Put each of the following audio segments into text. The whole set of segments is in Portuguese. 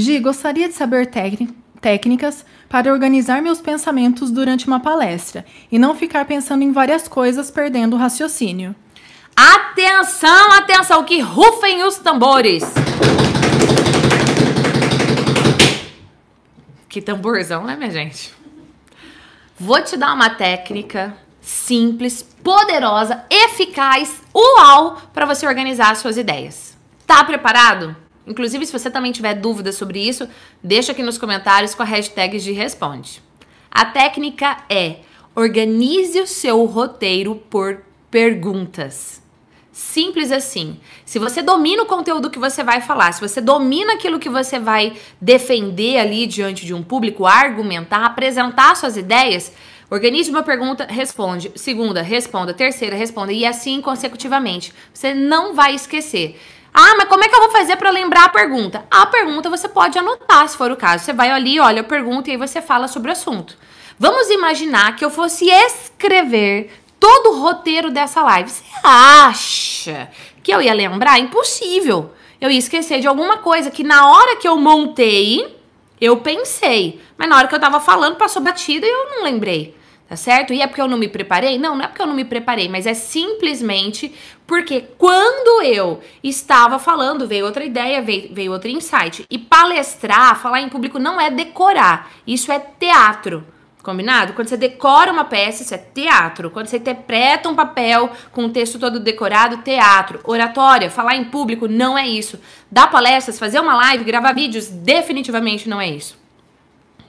Gi, gostaria de saber técnicas para organizar meus pensamentos durante uma palestra e não ficar pensando em várias coisas perdendo o raciocínio. Atenção, atenção, que rufem os tambores! Que tamborzão, né, minha gente? Vou te dar uma técnica simples, poderosa, eficaz, uau, para você organizar suas ideias. Tá preparado? Inclusive, se você também tiver dúvidas sobre isso, deixa aqui nos comentários com a hashtag de responde. A técnica é: organize o seu roteiro por perguntas. Simples assim. Se você domina o conteúdo que você vai falar, se você domina aquilo que você vai defender ali diante de um público, argumentar, apresentar suas ideias, Organize uma pergunta, responde. Segunda, responda. Terceira, responda. E assim consecutivamente. Você não vai esquecer. Ah, mas como é que eu vou fazer para lembrar a pergunta? A pergunta você pode anotar, se for o caso. Você vai ali, olha a pergunta e aí você fala sobre o assunto. Vamos imaginar que eu fosse escrever todo o roteiro dessa live. Você acha que eu ia lembrar? Impossível. Eu ia esquecer de alguma coisa que na hora que eu montei, eu pensei. Mas na hora que eu tava falando, passou batida e eu não lembrei tá certo? E é porque eu não me preparei? Não, não é porque eu não me preparei, mas é simplesmente porque quando eu estava falando, veio outra ideia, veio, veio outro insight. E palestrar, falar em público não é decorar, isso é teatro. Combinado? Quando você decora uma peça, isso é teatro. Quando você interpreta um papel com o texto todo decorado, teatro. Oratória, falar em público, não é isso. Dar palestras, fazer uma live, gravar vídeos, definitivamente não é isso.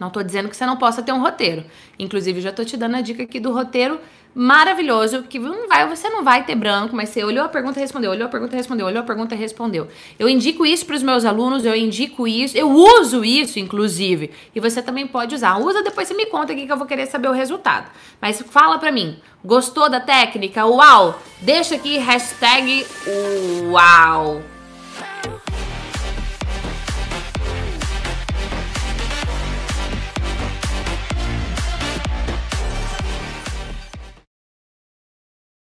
Não estou dizendo que você não possa ter um roteiro. Inclusive, já estou te dando a dica aqui do roteiro maravilhoso, que não vai, você não vai ter branco, mas você olhou a pergunta e respondeu, olhou a pergunta e respondeu, olhou a pergunta e respondeu. Eu indico isso para os meus alunos, eu indico isso, eu uso isso, inclusive. E você também pode usar. Usa, depois você me conta aqui que eu vou querer saber o resultado. Mas fala para mim, gostou da técnica? Uau! Deixa aqui hashtag uau!